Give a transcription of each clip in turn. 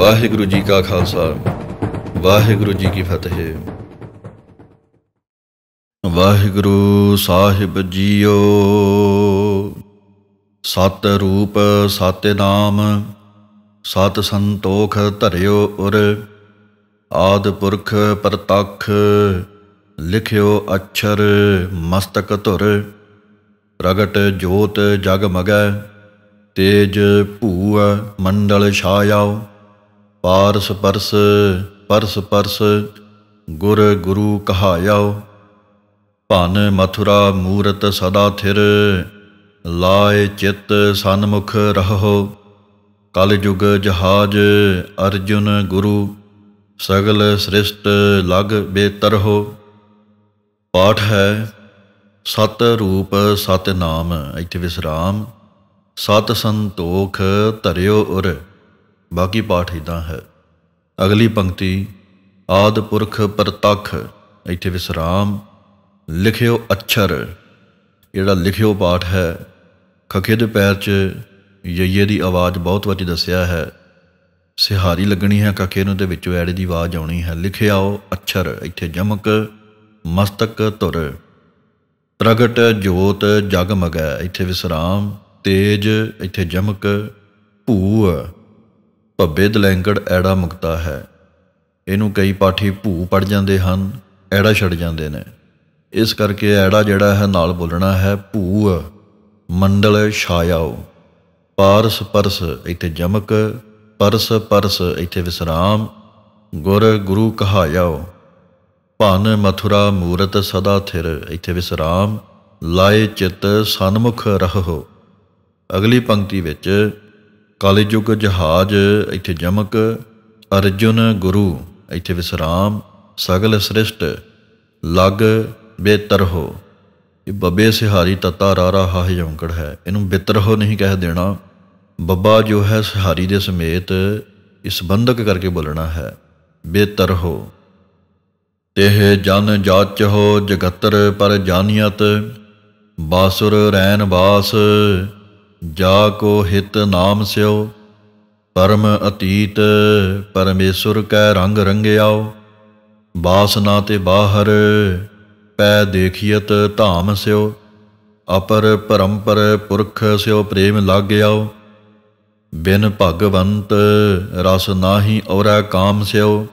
ਵਾਹਿਗੁਰੂ ਜੀ ਕਾ ਖਾਲਸਾ ਵਾਹਿਗੁਰੂ ਜੀ ਕੀ ਫਤਿਹ ਵਾਹਿਗੁਰੂ ਸਾਹਿਬ ਜੀਓ ਸਤ ਰੂਪ ਸਤ ਨਾਮ ਸਤ ਸੰਤੋਖ ਧਰਿਓ ਉਰ ਆਦ ਪੁਰਖ ਪ੍ਰਤੱਖ ਲਿਖਿਓ ਅਛਰ ਮਸਤਕ ਧੁਰ ਪ੍ਰਗਟ ਜੋਤ ਜਗ ਮਗੈ ਤੇਜ ਭੂਆ ਮੰਡਲ ਛਾਇਓ ਪਾਰਸ ਪਰਸ ਪਰਸ ਪਰਸ ਗੁਰ ਗੁਰੂ ਕਹਾਇਓ ਭਨ ਮਥੁਰਾ ਮੂਰਤ ਸਦਾ ਥਿਰ ਲਾਏ ਚਿੱਤ ਸਨਮੁਖ ਰਹੋ ਕਲਯੁਗ ਜਹਾਜ ਅਰਜੁਨ ਗੁਰੂ ਸਗਲ ਸ੍ਰਿਸ਼ਟ ਲਗ ਬੇਤਰ ਹੋ ਪਾਠ ਹੈ ਸਤ ਰੂਪ ਸਤ ਨਾਮ ਇਥੇ ਵਿਸਰਾਮ ਸਤ ਸੰਤੋਖ ਧਰਿਓ ਉਰ ਬਾਕੀ ਪਾਠ ਇਦਾਂ ਹੈ ਅਗਲੀ ਪੰਕਤੀ ਆਦ ਪੁਰਖ ਪ੍ਰਤੱਖ ਇੱਥੇ ਵਿਸਰਾਮ ਲਿਖਿਓ ਅਛਰ ਜਿਹੜਾ ਲਿਖਿਓ ਪਾਠ ਹੈ ਖਖੇ ਦੇ ਪੈਰ 'ਚ ਯਯੇ ਦੀ ਆਵਾਜ਼ ਬਹੁਤ ਵਾਰੀ ਦੱਸਿਆ ਹੈ ਸਿਹਾਰੀ ਲੱਗਣੀ ਹੈ ਕਕੇ ਨੂੰ ਤੇ ਵਿੱਚੋਂ ਐੜੇ ਦੀ ਆਵਾਜ਼ ਆਉਣੀ ਹੈ ਲਿਖਿਆਓ ਅਛਰ ਇੱਥੇ ਜਮਕ ਮਸਤਕ ਤੁਰ ਪ੍ਰਗਟ ਜੋਤ ਜਗਮਗੈ ਇੱਥੇ ਵਿਸਰਾਮ ਤੇਜ ਇੱਥੇ ਜਮਕ ਭੂ ਭੱਬੇ ਦਲੈਂਗੜ ਐੜਾ ਮੁਕਤਾ ਹੈ ਇਹਨੂੰ ਕਈ ਪਾਠੀ ਭੂ ਪੜ ਜਾਂਦੇ ਹਨ ਐੜਾ ਛੱਡ ਜਾਂਦੇ ਨੇ ਇਸ ਕਰਕੇ ਐੜਾ ਜਿਹੜਾ ਹੈ ਨਾਲ ਬੋਲਣਾ ਹੈ ਭੂ ਮੰਡਲ ਛਾਇਓ ਪਾਰਸ ਪਰਸ ਇੱਥੇ ਜਮਕ ਪਰਸ ਪਰਸ ਇੱਥੇ ਵਿਸਰਾਮ ਗੁਰ ਗੁਰੂ ਕਹਾਇਓ ਭਨ ਮਥੁਰਾ ਮੂਰਤ ਸਦਾ ਥਿਰ ਇੱਥੇ ਵਿਸਰਾਮ ਲਾਏ ਚਿੱਤ ਸਨਮੁਖ ਰਹੋ ਅਗਲੀ ਪੰਕਤੀ ਵਿੱਚ ਜੁਗ ਜਹਾਜ ਇੱਥੇ ਜਮਕ ਅਰਜੁਨ ਗੁਰੂ ਇੱਥੇ ਵਿਸਰਾਮ ਸਗਲ ਸ੍ਰਿਸ਼ਟ ਲਗ ਬੇਤਰ ਹੋ ਇਹ ਬਬੇ ਸਿਹਾਰੀ ਤਤਾ ਰਾਰਾ ਹਾਹ ਜਮਕੜ ਹੈ ਇਹਨੂੰ ਬਿੱਤਰ ਹੋ ਨਹੀਂ ਕਹਿ ਦੇਣਾ ਬੱਬਾ ਜੋ ਹੈ ਸਿਹਾਰੀ ਦੇ ਸਮੇਤ ਇਸ ਬੰਧਕ ਕਰਕੇ ਬੋਲਣਾ ਹੈ ਬੇਤਰ ਹੋ ਤੇਹ ਜਨ ਜਾਚ ਹੋ ਜਗਤਰ ਪਰ ਜਾਨੀਅਤ ਬਾਸੁਰ ਰੈਨ ਬਾਸ ਜਾ ਕੋ ਹਿਤ ਨਾਮ ਸਿਓ ਪਰਮ ਅਤੀਤ ਪਰਮੇਸ਼ੁਰ ਕੈ ਰੰਗ ਰੰਗਿਆਓ ਬਾਸਨਾ ਤੇ ਬਾਹਰ ਪੈ ਦੇਖੀਤ ਧਾਮ ਸਿਓ ਅਪਰ ਪਰੰਪਰ ਪੁਰਖ ਸਿਓ ਪ੍ਰੇਮ ਲਾਗਿਆਓ ਬਿਨ ਭਗਵੰਤ ਰਸ ਨਾਹੀ ਔਰਾ ਕਾਮ ਸਿਓ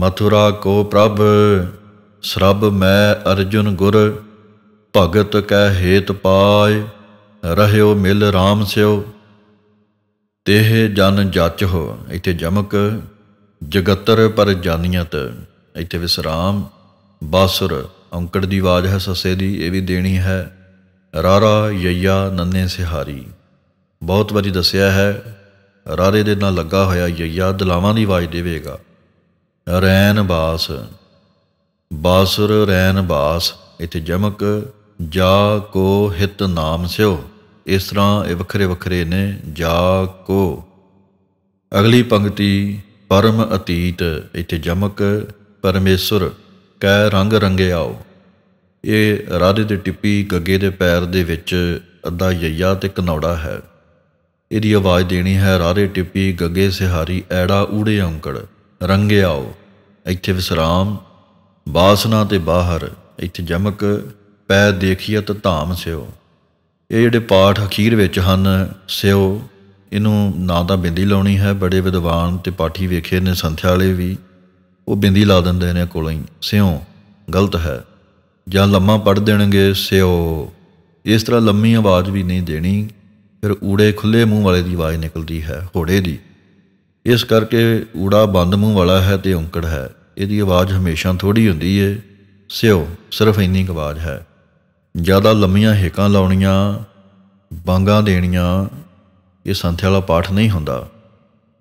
ਮਥੁਰਾ ਕੋ ਪ੍ਰਭ ਸਰਬ ਮੈਂ ਅਰਜੁਨ ਗੁਰ ਭਗਤ ਕੈ ਹੇਤ ਪਾਏ ਰਹਿਓ ਮਿਲ ਰਾਮ ਸਿਓ ਤੇਹ ਜਨ ਹੋ ਇਥੇ ਜਮਕ ਜਗਤਰ ਪਰ ਜਾਨੀਅਤ ਇਥੇ ਵਿਸਰਾਮ ਬਾਸੁਰ ਔਂਕੜ ਦੀ ਆਵਾਜ਼ ਹੈ ਸਸੇ ਦੀ ਇਹ ਵੀ ਦੇਣੀ ਹੈ ਰਾਰਾ ਯਈਆ ਨੰਨੇ ਸਿਹਾਰੀ ਬਹੁਤ ਵਾਰੀ ਦੱਸਿਆ ਹੈ ਰਾਰੇ ਦੇ ਨਾਲ ਲੱਗਾ ਹੋਇਆ ਯਈਆ ਦਲਾਵਾਂ ਦੀ ਆਵਾਜ਼ ਦੇਵੇਗਾ ਰੈਨ ਬਾਸ ਬਾਸੁਰ ਰੈਨ ਬਾਸ ਇਥੇ ਜਮਕ ਜਾ ਕੋ ਹਿਤ ਨਾਮ ਸਿਓ ਇਸ ਤਰ੍ਹਾਂ ਇਹ ਵੱਖਰੇ ਵੱਖਰੇ ਨੇ ਜਾ ਕੋ ਅਗਲੀ ਪੰਕਤੀ ਪਰਮ ਅਤੀਤ ਇੱਥੇ ਜਮਕ ਪਰਮੇਸ਼ਰ ਕੈ ਰੰਗ ਰੰਗਿਆਓ ਇਹ ਰਾਧੇ ਦੇ ਟਿੱਪੀ ਗੱਗੇ ਦੇ ਪੈਰ ਦੇ ਵਿੱਚ ਅੱਧਾ ਯਈਆ ਤੇ ਕਨੌੜਾ ਹੈ ਇਹਦੀ ਆਵਾਜ਼ ਦੇਣੀ ਹੈ ਰਾਰੇ ਟਿੱਪੀ ਗੱਗੇ ਸਿਹਾਰੀ ਐੜਾ ਊੜੇ ਔਂਕੜ ਰੰਗਿਆਓ ਇੱਥੇ ਵਿਸਰਾਮ ਬਾਸਨਾ ਤੇ ਬਾਹਰ ਇੱਥੇ ਜਮਕ ਪੈ ਦੇਖੀਏ ਤਾਂ ਧਾਮ ਸਿਓ ਇਹ ਜਿਹੜੇ ਪਾਠ ਅਖੀਰ ਵਿੱਚ ਹਨ ਸਿਓ ਇਹਨੂੰ ਨਾ ਤਾਂ ਬਿੰਦੀ ਲਾਉਣੀ ਹੈ ਬੜੇ ਵਿਦਵਾਨ ਤੇ ਪਾਠੀ ਵੇਖੇ ਨੇ ਸੰਥਿਆ ਵਾਲੇ ਵੀ ਉਹ ਬਿੰਦੀ ਲਾ ਦਿੰਦੇ ਨੇ ਕੋਲੋਂ ਹੀ ਸਿਓ ਗਲਤ ਹੈ ਜਾਂ ਲੰਮਾ ਪੜ ਦੇਣਗੇ ਸਿਓ ਇਸ ਤਰ੍ਹਾਂ ਲੰਮੀ ਆਵਾਜ਼ ਵੀ ਨਹੀਂ ਦੇਣੀ ਫਿਰ ਊੜੇ ਖੁੱਲੇ ਮੂੰਹ ਵਾਲੇ ਦੀ ਆਵਾਜ਼ ਨਿਕਲਦੀ ਹੈ ਹੋੜੇ ਦੀ ਇਸ ਕਰਕੇ ਊੜਾ ਬੰਦ ਮੂੰਹ ਵਾਲਾ ਹੈ ਤੇ ਔਂਕੜ ਹੈ ਇਹਦੀ ਆਵਾਜ਼ ਹਮੇਸ਼ਾ ਥੋੜੀ ਹੁੰਦੀ ਏ ਸਿਓ ਸਿਰਫ ਇੰਨੀ ਆਵਾਜ਼ ਹੈ ਜ਼ਿਆਦਾ ਲੰਮੀਆਂ ਹੇਕਾਂ ਲਾਉਣੀਆਂ ਬਾਂਗਾ ਦੇਣੀਆਂ ਇਹ ਸੰਥਿਆ ਵਾਲਾ ਪਾਠ ਨਹੀਂ ਹੁੰਦਾ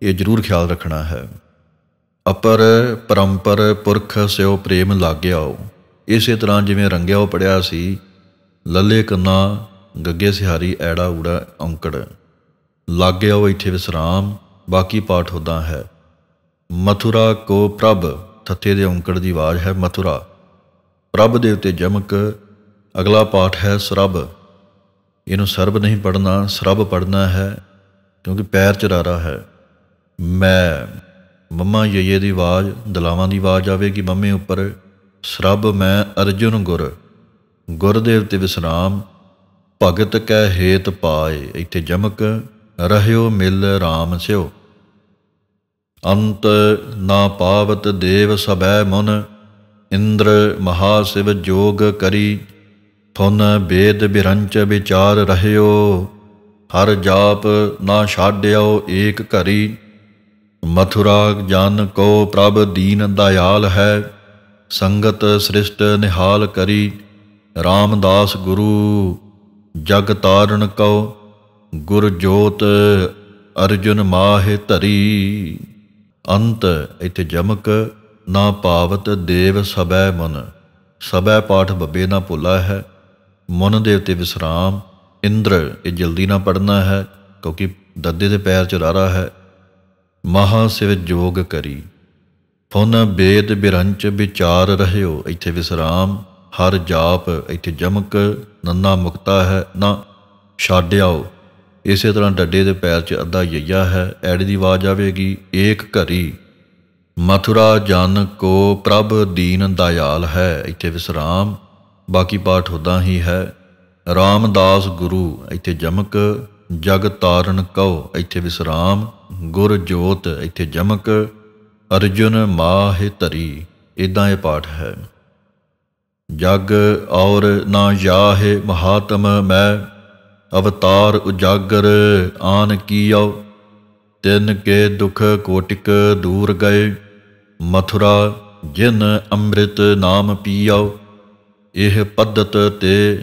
ਇਹ ਜ਼ਰੂਰ ਖਿਆਲ ਰੱਖਣਾ ਹੈ ਅਪਰ ਪਰੰਪਰ ਪੁਰਖ ਸਿਓ ਪ੍ਰੇਮ ਲਾਗਿਆਓ ਇਸੇ ਤਰ੍ਹਾਂ ਜਿਵੇਂ ਉਹ ਪੜਿਆ ਸੀ ਲੱਲੇ ਕੰਨਾ ਗੱਗੇ ਸਿਹਾਰੀ ਐੜਾ ਊੜਾ ਔਂਕੜ ਉਹ ਇੱਥੇ ਵਿਸਰਾਮ ਬਾਕੀ ਪਾਠ ਹੁੰਦਾ ਹੈ ਮਥੁਰਾ ਕੋ ਪ੍ਰਭ ਥੱਤੇ ਦੇ ਔਂਕੜ ਦੀ ਆਵਾਜ਼ ਹੈ ਮਥੁਰਾ ਪ੍ਰਭ ਦੇ ਉੱਤੇ ਜਮਕ ਅਗਲਾ ਪਾਠ ਹੈ ਸਰਬ ਇਹਨੂੰ ਸਰਬ ਨਹੀਂ ਪੜਨਾ ਸਰਬ ਪੜਨਾ ਹੈ ਕਿਉਂਕਿ ਪੈਰ ਚਰਾਰਾ ਹੈ ਮੈਂ ਮੰਮਾ ਯਯੇ ਦੀ ਆਵਾਜ਼ ਦਲਾਵਾਂ ਦੀ ਆਵਾਜ਼ ਆਵੇਗੀ ਮੰਮੇ ਉੱਪਰ ਸਰਬ ਮੈਂ ਅਰਜੁਨ ਗੁਰ ਗੁਰਦੇਵ ਤੇ ਵਿਸਰਾਮ ਭਗਤ ਕੈ ਹੇਤ ਪਾਏ ਇੱਥੇ ਜਮਕ ਰਹਿਓ ਮਿਲ ਰਾਮ ਸਿਓ ਅੰਤ ਨਾ ਪਾਵਤ ਦੇਵ ਸਬੈ ਮਨ ਇੰਦਰ ਮਹਾ ਸਿਵ ਜੋਗ ਕਰੀ ਥੁਨ ਬੇਦ ਬਿਰੰਚ ਵਿਚਾਰ ਰਹਿਓ ਹਰ ਜਾਪ ਨਾ ਛਾੜਿਓ ਏਕ ਘਰੀ ਮਥੁਰਾ ਜਨ ਕੋ ਪ੍ਰਭ ਦੀਨ ਦਇਆਲ ਹੈ ਸੰਗਤ ਸ੍ਰਿਸ਼ਟ ਨਿਹਾਲ ਕਰੀ ਰਾਮਦਾਸ ਗੁਰੂ ਜਗ ਤਾਰਨ ਕਉ ਗੁਰ ਜੋਤ ਅਰਜੁਨ ਮਾਹਿ ਧਰੀ ਅੰਤ ਇਥੇ ਜਮਕ ਨਾ ਪਾਵਤ ਦੇਵ ਸਬੈ ਮਨ ਸਬੈ ਪਾਠ ਬੱਬੇ ਨਾ ਭੁਲਾ ਹੈ ਮਨ ਦੇ ਉੱਤੇ ਵਿਸਰਾਮ ਇੰਦਰ ਇਹ ਜਲਦੀ ਨਾ ਪੜਨਾ ਹੈ ਕਿਉਂਕਿ ਦੱਦੇ ਦੇ ਪੈਰ ਚ ਰਾਰਾ ਹੈ ਮਹਾ ਸਿਵ ਜੋਗ ਕਰੀ ਫੋਨਾ ਬੇਦ ਬਿਰੰਚ ਵਿਚਾਰ ਰਹਿਓ ਇੱਥੇ ਵਿਸਰਾਮ ਹਰ ਜਾਪ ਇੱਥੇ ਜਮਕ ਨੰਨਾ ਮੁਕਤਾ ਹੈ ਨਾ ਛਾੜਿਆਓ ਇਸੇ ਤਰ੍ਹਾਂ ਡੱਡੇ ਦੇ ਪੈਰ 'ਚ ਅੱਧਾ ਯਈਆ ਹੈ ਐੜ ਦੀ ਆਵਾਜ਼ ਆਵੇਗੀ ਏਕ ਘਰੀ ਮਥੁਰਾ ਜਨ ਕੋ ਪ੍ਰਭ ਦੀਨ ਦਇਆਲ ਹੈ ਇੱਥੇ ਵਿਸਰਾਮ ਬਾਕੀ ਪਾਠ ਹੁਦਾ ਹੀ ਹੈ ਰਾਮਦਾਸ ਗੁਰੂ ਇੱਥੇ ਜਮਕ ਜਗ ਤਾਰਨ ਕਉ ਇੱਥੇ ਵਿਸਰਾਮ ਗੁਰ ਜੋਤ ਇੱਥੇ ਜਮਕ ਅਰਜੁਨ ਮਾਹਿ ਧਰੀ ਇਦਾਂ ਇਹ ਪਾਠ ਹੈ ਜਗ ਔਰ ਨਾ ਜਾਹੇ ਮਹਾਤਮ ਮੈਂ ਅਵਤਾਰ ਉਜਾਗਰ ਆਨ ਕੀਓ ਤਿੰਨ ਕੇ ਦੁਖ ਕੋਟਿਕ ਦੂਰ ਗਏ ਮਥੁਰਾ ਜਿਨ ਅੰਮ੍ਰਿਤ ਨਾਮ ਪੀਓ ਇਹ ਪਦਤ ਤੇ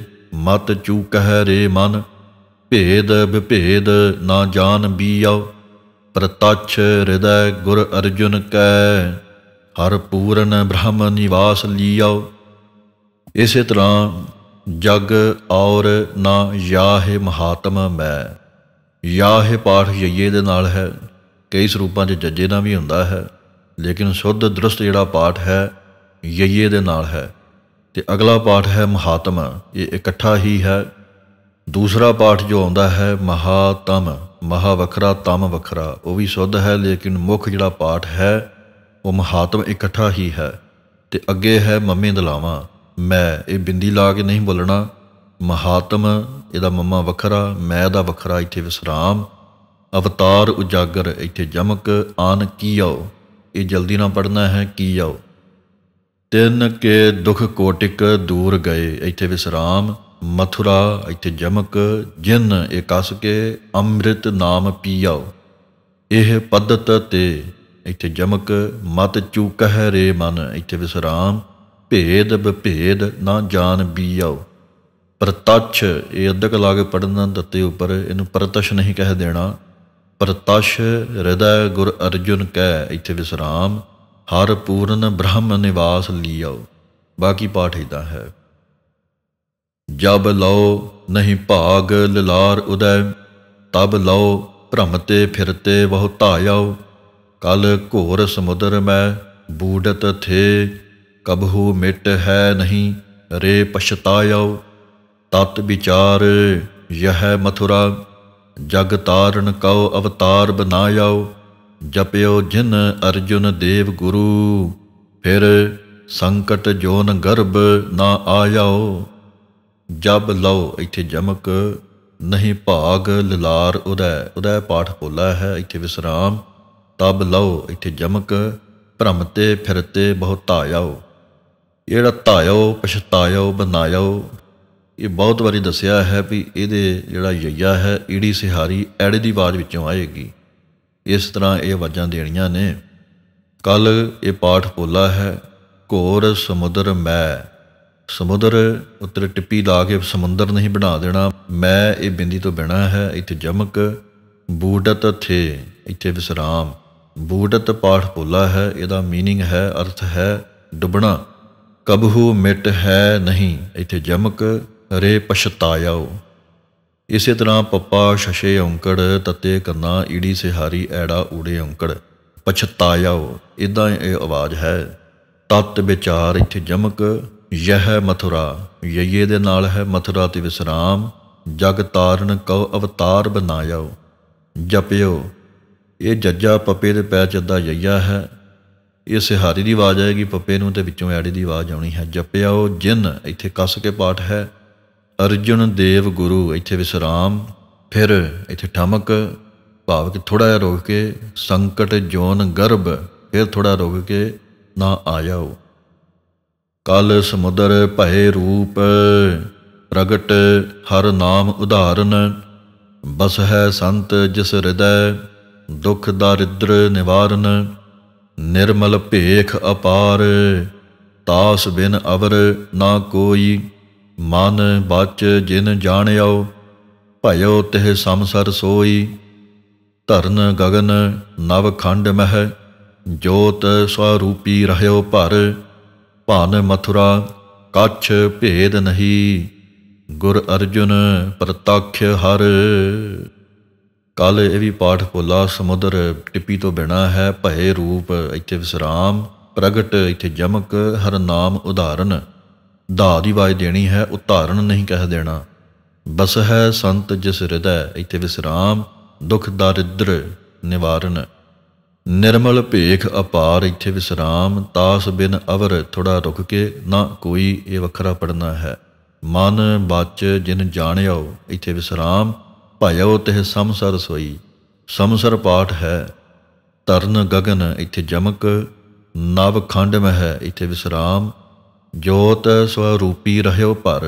ਮਤ ਚੂਕਹਿ ਰੇ ਮਨ ਭੇਦ ਵਿਭੇਦ ਨਾ ਜਾਣ ਬੀਉ ਪ੍ਰਤੱਛ ਹਿਰਦੈ ਗੁਰ ਅਰਜੁਨ ਕੈ ਹਰ ਪੂਰਨ ਬ੍ਰਹਮ ਨਿਵਾਸ ਲੀਆਉ ਇਸੇ ਤਰ੍ਹਾਂ ਜਗ ਔਰ ਨਾ ਯਾਹਿ ਮਹਾਤਮ ਮੈਂ ਯਾਹਿ ਪਾਠ ਜਈਏ ਦੇ ਨਾਲ ਹੈ ਕਈ ਸਰੂਪਾਂ 'ਚ ਜੱਜੇ ਦਾ ਵੀ ਹੁੰਦਾ ਹੈ ਲੇਕਿਨ ਸ਼ੁੱਧ ਦ੍ਰਿਸ਼ਟ ਜਿਹੜਾ ਪਾਠ ਹੈ ਜਈਏ ਦੇ ਨਾਲ ਹੈ ਤੇ ਅਗਲਾ ਪਾਠ ਹੈ ਮਹਾਤਮ ਇਹ ਇਕੱਠਾ ਹੀ ਹੈ ਦੂਸਰਾ ਪਾਠ ਜੋ ਆਉਂਦਾ ਹੈ ਮਹਾਤਮ ਮਹਾ ਵਖਰਾ ਤਮ ਵਖਰਾ ਉਹ ਵੀ ਸੁੱਧ ਹੈ ਲੇਕਿਨ ਮੁੱਖ ਜਿਹੜਾ ਪਾਠ ਹੈ ਉਹ ਮਹਾਤਮ ਇਕੱਠਾ ਹੀ ਹੈ ਤੇ ਅੱਗੇ ਹੈ ਮੰਮੇ ਦਲਾਵਾ ਮੈਂ ਇਹ ਬਿੰਦੀ ਲਾ ਕੇ ਨਹੀਂ ਬੋਲਣਾ ਮਹਾਤਮ ਇਹਦਾ ਮੰਮਾ ਵਖਰਾ ਮੈਂ ਦਾ ਵਖਰਾ ਇੱਥੇ ਵਿਸਰਾਮ ਅਵਤਾਰ ਉਜਾਗਰ ਇੱਥੇ ਜਮਕ ਆਨ ਕੀਓ ਇਹ ਜਲਦੀ ਨਾਲ ਪੜਨਾ ਹੈ ਕੀਓ ਤਿੰਨ ਕੇ ਦੁਖ ਕੋਟਿਕ ਦੂਰ ਗਏ ਇੱਥੇ ਵਿਸਰਾਮ ਮਥੁਰਾ ਇੱਥੇ ਜਮਕ ਜਿਨ ਇਕਸ ਕੇ ਅੰਮ੍ਰਿਤ ਨਾਮ ਪੀਓ ਇਹ ਪਦਤ ਤੇ ਇੱਥੇ ਜਮਕ ਮਤ ਚੂਕਹਿ ਰੇ ਮਨ ਇੱਥੇ ਵਿਸਰਾਮ ਭੇਦ ਬਭੇਦ ਨਾ ਜਾਣ ਬੀਓ ਪ੍ਰਤਛ ਇਹ ਅਧਕ ਲਾਗੇ ਪੜਨ ਦਤੇ ਉਪਰ ਇਹਨੂੰ ਪ੍ਰਤਛ ਨਹੀਂ ਕਹਿ ਦੇਣਾ ਪ੍ਰਤਛ ਹਿਰਦੈ ਗੁਰ ਅਰਜੁਨ ਕਹਿ ਇੱਥੇ ਵਿਸਰਾਮ ਹਰ ਪੂਰਨ ਬ੍ਰਹਮ ਨਿਵਾਸ ਲਿਆਓ ਬਾਕੀ ਪਾਠ ਇਦਾਂ ਹੈ ਜਬ ਲਓ ਨਹੀਂ ਭਾਗ ਲਲਾਰ ਉਦੈ ਤਬ ਲਓ ਭ੍ਰਮਤੇ ਫਿਰਤੇ ਬਹੁ ਧਾਇਓ ਕਲ ਘੋਰ ਸਮੁਦਰ ਮੈਂ ਬੂਡਤ ਥੇ ਕਬਹੂ ਮਿਟ ਹੈ ਨਹੀਂ ਰੇ ਪਛਤਾਇਓ ਤਤ ਵਿਚਾਰ ਯਹ ਮਥੁਰਾ ਜਗ ਤਾਰਨ ਕਉ ਅਵਤਾਰ ਬਨਾਇਓ ਜਪਿਓ ਜਿਨ ਅਰਜੁਨ ਦੇਵ ਗੁਰੂ ਫਿਰ ਸੰਕਟ ਜੋਨ ਗਰਭ ਨਾ ਆਇਓ ਜਬ ਲਓ ਇੱਥੇ ਜਮਕ ਨਹੀਂ ਭਾਗ ਲਲਾਰ ਉਦੈ ਉਦੈ ਪਾਠ ਬੋਲਾ ਹੈ ਇੱਥੇ ਵਿਸਰਾਮ ਤਬ ਲਓ ਇੱਥੇ ਜਮਕ ਭ੍ਰਮ ਤੇ ਫਿਰਤੇ ਬਹੁਤ ਧਾਇਓ ਜਿਹੜਾ ਧਾਇਓ ਪਛਤਾਇਓ ਬਨਾਇਓ ਇਹ ਬਹੁਤ ਵਾਰੀ ਦੱਸਿਆ ਹੈ ਵੀ ਇਹਦੇ ਜਿਹੜਾ ਯਈਆ ਹੈ ਈੜੀ ਸਿਹਾਰੀ ਐੜੇ ਦੀ ਆਵਾਜ਼ ਵਿੱਚੋਂ ਆਏਗੀ ਇਸ ਤਰ੍ਹਾਂ ਇਹ ਵਜਾਂ ਦੇਣੀਆਂ ਨੇ ਕੱਲ ਇਹ ਪਾਠ ਬੋਲਾ ਹੈ ਘੋਰ ਸਮੁੰਦਰ ਮੈਂ ਸਮੁੰਦਰ ਉੱਤਰ ਟਿੱਪੀ ਲਾ ਕੇ ਸਮੁੰਦਰ ਨਹੀਂ ਬਣਾ ਦੇਣਾ ਮੈਂ ਇਹ ਬਿੰਦੀ ਤੋਂ ਬਿਨਾ ਹੈ ਇੱਥੇ ਜਮਕ ਬੂਡਤ ਥੇ ਇੱਥੇ ਵਿਸਰਾਮ ਬੂਡਤ ਪਾਠ ਬੋਲਾ ਹੈ ਇਹਦਾ मीनिंग ਹੈ ਅਰਥ ਹੈ ਡੁੱਬਣਾ ਕਬਹੂ ਮਿਟ ਹੈ ਨਹੀਂ ਇੱਥੇ ਜਮਕ ਰੇ ਪਛਤਾਇਓ ਇਸੇ ਤਰ੍ਹਾਂ ਪੱਪਾ ਸ਼ਸ਼ੇ ਔਂਕੜ ਤਤੇ ਕੰਨਾ ਈੜੀ ਸਿਹਾਰੀ ਐੜਾ ਊੜੇ ਔਂਕੜ ਪਛਤਾ ਜਾਓ ਇਦਾਂ ਇਹ ਆਵਾਜ਼ ਹੈ ਤਤ ਵਿਚਾਰ ਇੱਥੇ ਜਮਕ ਯਹ ਮਥੁਰਾ ਯਯੇ ਦੇ ਨਾਲ ਹੈ ਮਥੁਰਾ ਤੇ ਵਿਸਰਾਮ ਜਗ ਤਾਰਨ ਕਉ ਅਵਤਾਰ ਬਨਾ ਜਾਓ ਜਪਿਓ ਇਹ ਜੱਜਾ ਪਪੇ ਦੇ ਪੈ ਚੱਦਾ ਯਈਆ ਹੈ ਇਹ ਸਿਹਾਰੀ ਦੀ ਆਵਾਜ਼ ਆਏਗੀ ਪਪੇ ਨੂੰ ਤੇ ਵਿੱਚੋਂ ਐੜੀ ਦੀ ਆਵਾਜ਼ ਆਉਣੀ ਹੈ ਜਪਿਓ ਜਿਨ ਇੱਥੇ ਕੱਸ ਕੇ ਪਾਠ ਹੈ ਅਰਜੁਨ ਦੇਵ ਗੁਰੂ ਇੱਥੇ ਵਿਸਰਾਮ ਫਿਰ ਇੱਥੇ ਠਮਕ ਭਾਵ ਕਿ ਥੋੜਾ ਜਿਹਾ ਰੁਕ ਕੇ ਸੰਕਟ ਜੋਨ ਗਰਭ ਫਿਰ ਥੋੜਾ ਰੁਕ ਕੇ ਨਾ ਆ ਜਾਓ ਕਲ ਸਮੁਦਰ ਭਏ ਰੂਪ ਪ੍ਰਗਟ ਹਰ ਨਾਮ ਉਧਾਰਨ ਬਸ ਹੈ ਸੰਤ ਜਿਸ ਹਿਰਦੈ ਦੁਖ ਦਰਿਦਰ ਨਿਵਾਰਨ ਨਿਰਮਲ ਭੇਖ ਅਪਾਰ ਤਾਸ ਬਿਨ ਅਵਰ ਨਾ ਕੋਈ ਮਨ ਬਚ ਜਿਨ ਜਾਣਿਓ ਭਇਓ ਤਿਹ ਸੰਸਰ ਸੋਈ ਧਰਨ ਗगन ਨਵ ਖੰਡ ਮਹਿ ਜੋਤ ਸਵਰੂਪੀ ਰਹਿਓ ਭਰ ਭਾਨ ਮਥੁਰਾ ਕਛ ਭੇਦ ਨਹੀਂ ਗੁਰ ਅਰਜੁਨ ਪ੍ਰਤੱਖ ਹਰ ਕੱਲ ਇਹ ਵੀ ਪਾਠ ਭੁੱਲਾ ਸਮੁੰਦਰ ਟਿੱਪੀ ਤੋਂ ਬਿਨਾ ਹੈ ਭਏ ਰੂਪ ਇੱਥੇ ਵਿਸਰਾਮ ਪ੍ਰਗਟ ਇੱਥੇ ਜਮਕ ਹਰ ਨਾਮ ਉਦਾਹਰਨ ਦਾ ਦੀ ਵਾਜ ਦੇਣੀ ਹੈ ਉਤਾਰਨ ਨਹੀਂ ਕਹਿ ਦੇਣਾ ਬਸ ਹੈ ਸੰਤ ਜਿਸ ਹਿਰਦੈ ਇਤੇ ਵਿਸਰਾਮ ਦੁਖ ਦਰਿਦਰ ਨਿਵਾਰਨ ਨਿਰਮਲ ਭੇਖ ਅਪਾਰ ਇਥੇ ਵਿਸਰਾਮ ਤਾਸ ਬਿਨ ਅਵਰ ਥੋੜਾ ਰੁਕ ਕੇ ਨਾ ਕੋਈ ਇਹ ਵੱਖਰਾ ਪੜਨਾ ਹੈ ਮਨ ਬਚ ਜਿਨ ਜਾਣਿਓ ਇਥੇ ਵਿਸਰਾਮ ਭਾਇਓ ਤਹ ਸੰਸਰ ਸੋਈ ਸੰਸਰ ਪਾਠ ਹੈ ਤਰਨ ਗगन ਇਥੇ ਜਮਕ ਨਵ ਖੰਡ ਮਹਿ ਇਥੇ ਵਿਸਰਾਮ ਜੋਤ ਸਵਰੂਪੀ ਰਹਿਓ ਪਰ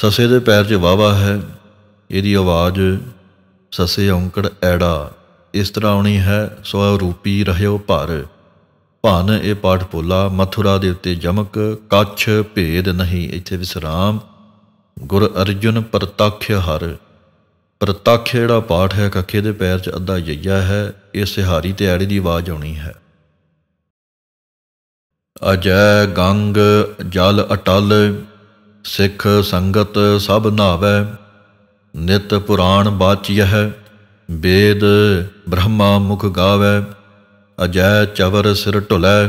ਸਸੇ ਦੇ ਪੈਰ 'ਚ ਵਾਵਾ ਹੈ ਇਹਦੀ ਆਵਾਜ਼ ਸਸੇ ਔਂਕੜ ਐੜਾ ਇਸ ਤਰ੍ਹਾਂ ਆਉਣੀ ਹੈ ਸਵਰੂਪੀ ਰਹਿਓ ਪਰ ਭਨ ਇਹ ਪਾਠ ਭੋਲਾ ਮਥੁਰਾ ਦੇ ਉੱਤੇ ਜਮਕ ਕੱਛ ਭੇਦ ਨਹੀਂ ਇੱਥੇ ਵਿਸਰਾਮ ਗੁਰ ਅਰਜੁਨ ਪ੍ਰਤੱਖ ਹਰ ਪ੍ਰਤੱਖ ਜਿਹੜਾ ਪਾਠ ਹੈ ਕੱਖੇ ਦੇ ਪੈਰ 'ਚ ਅੱਧਾ ਜਈਆ ਹੈ ਇਹ ਸਿਹਾਰੀ ਤੇ ਐੜੀ ਦੀ ਆਵਾਜ਼ ਆਉਣੀ ਹੈ ਅਜੈ ਗੰਗ ਜਲ ਅਟਲ ਸਿੱਖ ਸੰਗਤ ਸਭ ਨਾਵੈ ਨਿਤ ਪੁਰਾਣ ਬਾਚਿਐ ਬੇਦ ਬ੍ਰਹਮਾ ਮੁਖ ਗਾਵੈ ਅਜੈ ਚਵਰ ਸਿਰ ਢੁਲੈ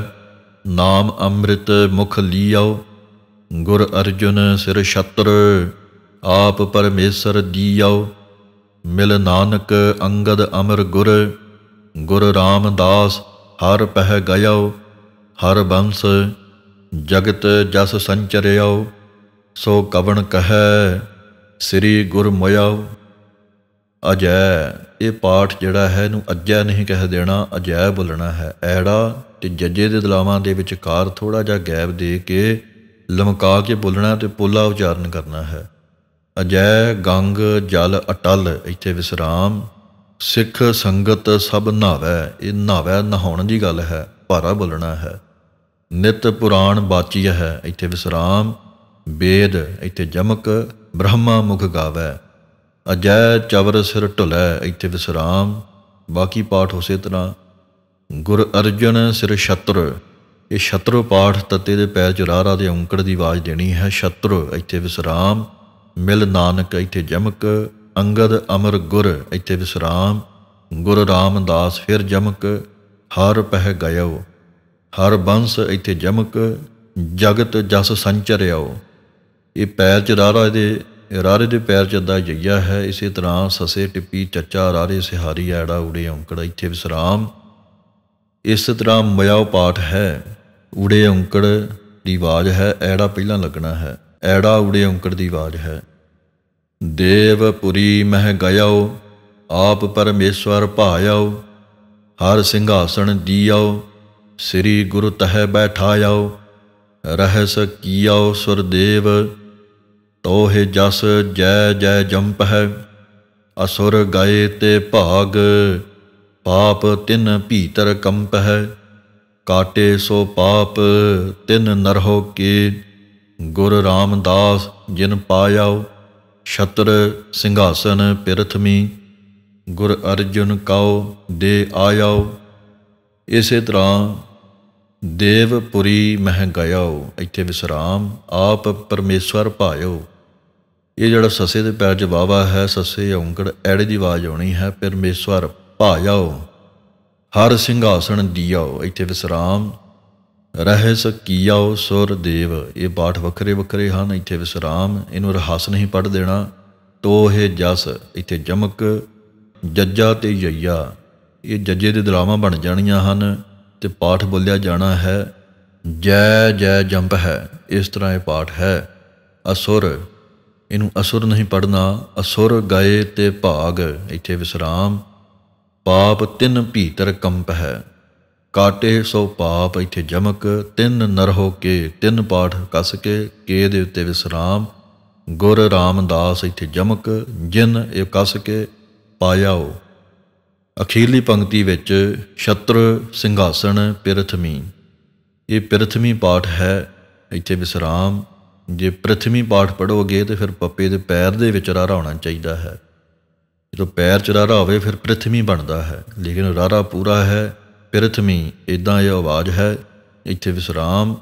ਨਾਮ ਅੰਮ੍ਰਿਤ ਮੁਖ ਲੀਓ ਗੁਰ ਅਰਜੁਨ ਸਿਰ ਛਤਰ ਆਪ ਪਰਮੇਸ਼ਰ ਦੀਓ ਮਿਲ ਨਾਨਕ ਅੰਗਦ ਅਮਰ ਗੁਰ ਗੁਰ ਰਾਮਦਾਸ ਹਰ ਪਹਿ ਗਇਓ ਹਰ ਬੰਸ ਜਗਤ ਜਸ ਸੰਚਰਿਓ ਸੋ ਕਵਣ ਕਹੈ ਸ੍ਰੀ ਗੁਰ ਅਜੈ ਇਹ ਪਾਠ ਜਿਹੜਾ ਹੈ ਇਹਨੂੰ ਅਜੈ ਨਹੀਂ ਕਹਿ ਦੇਣਾ ਅਜੈ ਬੋਲਣਾ ਹੈ ਐੜਾ ਤੇ ਜੱਜੇ ਦੇ ਦਲਾਵਾਂ ਦੇ ਵਿਚਕਾਰ ਥੋੜਾ ਜਿਹਾ ਗੈਬ ਦੇ ਕੇ ਲਮਕਾ ਕੇ ਬੋਲਣਾ ਤੇ ਪੋਲਾ ਉਚਾਰਨ ਕਰਨਾ ਹੈ ਅਜੈ ਗੰਗ ਜਲ ਅਟਲ ਇੱਥੇ ਵਿਸਰਾਮ ਸਿੱਖ ਸੰਗਤ ਸਭ ਨਾਵੇ ਇਹ ਨਾਵੇ ਨਹਾਉਣ ਦੀ ਗੱਲ ਹੈ ਭਾਰਾ ਬੋਲਣਾ ਹੈ ਨਿਤ ਪੁਰਾਣ ਬਾਚੀ ਹੈ ਇੱਥੇ ਵਿਸਰਾਮ ਬੇਦ ਇੱਥੇ ਜਮਕ ਬ੍ਰਹਮਾ ਮੁਖ ਗਾਵੇ ਅਜੈ ਚਵਰ ਸਿਰ ਢੁਲੈ ਇੱਥੇ ਵਿਸਰਾਮ ਬਾਕੀ ਪਾਠ ਉਸੇ ਤਰ੍ਹਾਂ ਗੁਰ ਅਰਜਨ ਸਿਰ ਛਤਰ ਇਹ ਛਤਰ ਪਾਠ ਤਤੇ ਦੇ ਪੈਰ ਚ ਰਾਰਾ ਦੇ ਔਂਕੜ ਦੀ ਆਵਾਜ਼ ਦੇਣੀ ਹੈ ਛਤਰ ਇੱਥੇ ਵਿਸਰਾਮ ਮਿਲ ਨਾਨਕ ਇੱਥੇ ਜਮਕ ਅੰਗਦ ਅਮਰ ਗੁਰ ਇੱਥੇ ਵਿਸਰਾਮ ਗੁਰ ਰਾਮਦਾਸ ਫਿਰ ਜਮਕ ਹਰ ਪਹਿ ਗਇਓ ਹਰ ਬੰਸ ਇੱਥੇ ਜਮਕ ਜਗਤ ਜਸ ਸੰਚਰਿਓ ਇਹ ਪੈਰ ਚ ਰਾਰਾ ਦੇ ਰਾਰੇ ਦੇ ਪੈਰ ਚ ਦਾ ਜਈਆ ਹੈ ਇਸੇ ਤਰ੍ਹਾਂ ਸਸੇ ਟਿੱਪੀ ਚੱਚਾ ਰਾਰੇ ਸਿਹਾਰੀ ਐੜਾ ਉੜੇ ਔਂਕੜ ਇੱਥੇ ਵਿਸਰਾਮ ਇਸ ਤਰ੍ਹਾਂ ਮਯਾਉ ਪਾਠ ਹੈ ਉੜੇ ਔਂਕੜ ਦੀ ਆਵਾਜ਼ ਹੈ ਐੜਾ ਪਹਿਲਾਂ ਲੱਗਣਾ ਹੈ ਐੜਾ ਉੜੇ ਔਂਕੜ ਦੀ ਆਵਾਜ਼ ਹੈ ਦੇਵਪੁਰੀ ਮਹਿ ਗਇਓ ਆਪ ਪਰਮੇਸ਼ਵਰ ਭਾਇਓ ਹਰ ਸਿੰਘਾਸਣ ਦੀਓ ਸ੍ਰੀ ਗੁਰੂ ਤਹਿ ਬੈਠਾਇਓ ਰਹਿਸ ਕੀਓ ਸੁਰਦੇਵ ਤੋਹਿ ਜਸ ਜੈ ਜੈ ਜੰਪ ਹੈ ਅਸੁਰ ਗਏ ਤੇ ਭਾਗ ਪਾਪ ਤਿਨ ਭੀਤਰ ਕੰਪ ਹੈ ਕਾਟੇ ਸੋ ਪਾਪ ਤਿਨ ਨਰਹੋ ਕੇ ਗੁਰ ਰਾਮਦਾਸ ਜਿਨ ਪਾਇਓ ਛਤਰ ਸਿੰਘਾਸਨ ਪਿਰਥਮੀ ਗੁਰ ਅਰਜਨ ਕਾਉ ਦੇ ਆਇਓ ਇਸੇ ਤਰ੍ਹਾਂ ਦੇਵਪੁਰੀ ਮਹਿ ਗਇਓ ਇੱਥੇ ਵਿਸਰਾਮ ਆਪ ਪਰਮੇਸ਼ਵਰ ਭਾਇਓ ਇਹ ਜਿਹੜਾ ਸਸੇ ਦੇ ਪੈਰ 'ਚ ਹੈ ਸਸੇ ਔਂਕੜ ਐੜੇ ਦੀ ਆਵਾਜ਼ ਆਉਣੀ ਹੈ ਪਰਮੇਸ਼ਵਰ ਭਾਇਓ ਹਰ ਸਿੰਘਾਸਣ ਦਿਆਓ ਇੱਥੇ ਵਿਸਰਾਮ ਰਹਿਸ ਕੀਆਓ ਸੁਰ ਦੇਵ ਇਹ ਬਾਠ ਵੱਖਰੇ ਵੱਖਰੇ ਹਨ ਇੱਥੇ ਵਿਸਰਾਮ ਇਹਨੂੰ ਰਹਾਸ ਨਹੀਂ ਪੜ ਦੇਣਾ ਤੋਹੇ ਜਸ ਇੱਥੇ ਜਮਕ ਜੱਜਾ ਤੇ ਜਈਆ ਇਹ ਜੱਜੇ ਦੇ ਦਰਾਵਾਂ ਬਣ ਜਾਣੀਆਂ ਹਨ ਤੇ ਪਾਠ ਬੋਲਿਆ ਜਾਣਾ ਹੈ ਜੈ ਜੈ ਜੰਪ ਹੈ ਇਸ ਤਰ੍ਹਾਂ ਇਹ ਪਾਠ ਹੈ ਅਸੁਰ ਇਹਨੂੰ ਅਸੁਰ ਨਹੀਂ ਪੜਨਾ ਅਸੁਰ ਗਏ ਤੇ ਭਾਗ ਇੱਥੇ ਵਿਸਰਾਮ ਪਾਪ ਤਿੰਨ ਭੀਤਰ ਕੰਪ ਹੈ ਕਾਟੇ ਸੋ ਪਾਪ ਇੱਥੇ ਜਮਕ ਤਿੰਨ ਨਰ ਹੋ ਕੇ ਤਿੰਨ ਪਾਠ ਕਸ ਕੇ ਕੇ ਦੇ ਉੱਤੇ ਵਿਸਰਾਮ ਗੁਰ ਰਾਮਦਾਸ ਇੱਥੇ ਜਮਕ ਜਿਨ ਇਹ ਕਸ ਕੇ ਪਾਇਆਓ ਅਖੀਰਲੀ ਪੰਕਤੀ ਵਿੱਚ ਛਤਰ ਸਿੰਘਾਸਣ ਪ੍ਰਥਮੀ ਇਹ ਪ੍ਰਥਮੀ ਪਾਠ ਹੈ ਇੱਥੇ ਵਿਸਰਾਮ ਜੇ ਪ੍ਰਥਮੀ ਪਾਠ ਪੜੋਗੇ ਤੇ ਫਿਰ ਪੱਪੇ ਦੇ ਪੈਰ ਦੇ ਵਿੱਚ ਰਾਰਾ ਹੋਣਾ ਚਾਹੀਦਾ ਹੈ ਜਦੋਂ ਪੈਰ ਚ ਰਾਰਾ ਹੋਵੇ ਫਿਰ ਪ੍ਰਥਮੀ ਬਣਦਾ ਹੈ ਲੇਕਿਨ ਰਾਰਾ ਪੂਰਾ ਹੈ ਪ੍ਰਥਮੀ ਇਦਾਂ ਇਹ ਆਵਾਜ਼ ਹੈ ਇੱਥੇ ਵਿਸਰਾਮ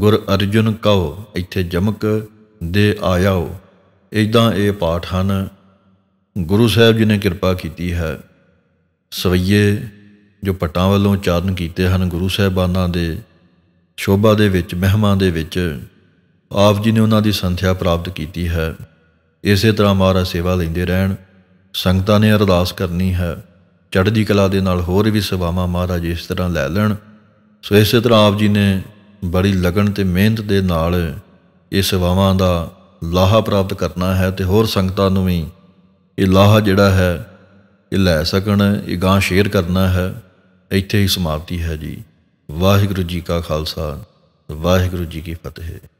ਗੁਰ ਅਰਜੁਨ ਕਹੋ ਇੱਥੇ ਜਮਕ ਦੇ ਆਇਆਓ ਇਦਾਂ ਇਹ ਪਾਠ ਹਨ ਗੁਰੂ ਸਾਹਿਬ ਜੀ ਨੇ ਕਿਰਪਾ ਕੀਤੀ ਹੈ ਸਵਈਏ ਜੋ ਪਟਾਂ ਵੱਲੋਂ ਉਚਾਰਨ ਕੀਤੇ ਹਨ ਗੁਰੂ ਸਾਹਿਬਾਨਾਂ ਦੇ ਸ਼ੋਭਾ ਦੇ ਵਿੱਚ ਮਹਿਮਾ ਦੇ ਵਿੱਚ ਆਪ ਜੀ ਨੇ ਉਹਨਾਂ ਦੀ ਸੰਥਿਆ ਪ੍ਰਾਪਤ ਕੀਤੀ ਹੈ ਇਸੇ ਤਰ੍ਹਾਂ ਮਹਾਰਾ ਸੇਵਾ ਲੈਂਦੇ ਰਹਿਣ ਸੰਗਤਾਂ ਨੇ ਅਰਦਾਸ ਕਰਨੀ ਹੈ ਚੜ੍ਹਦੀ ਕਲਾ ਦੇ ਨਾਲ ਹੋਰ ਵੀ ਸੇਵਾਵਾਂ ਮਹਾਰਾਜ ਇਸ ਤਰ੍ਹਾਂ ਲੈ ਲੈਣ ਸੋ ਇਸੇ ਤਰ੍ਹਾਂ ਆਪ ਜੀ ਨੇ ਬੜੀ ਲਗਨ ਤੇ ਮਿਹਨਤ ਦੇ ਨਾਲ ਇਹ ਸੇਵਾਵਾਂ ਦਾ ਲਾਹਾ ਪ੍ਰਾਪਤ ਕਰਨਾ ਹੈ ਤੇ ਹੋਰ ਸੰਗਤਾਂ ਨੂੰ ਵੀ ਇਹ ਲਾਹਾ ਜਿਹੜਾ ਹੈ ਇਹ ਲੈ ਸਕਣ ਇਹ ਗਾਂ ਸ਼ੇਅਰ ਕਰਨਾ ਹੈ ਇੱਥੇ ਹੀ ਸਮਾਪਤੀ ਹੈ ਜੀ ਵਾਹਿਗੁਰੂ ਜੀ ਕਾ ਖਾਲਸਾ ਵਾਹਿਗੁਰੂ ਜੀ ਕੀ ਫਤਿਹ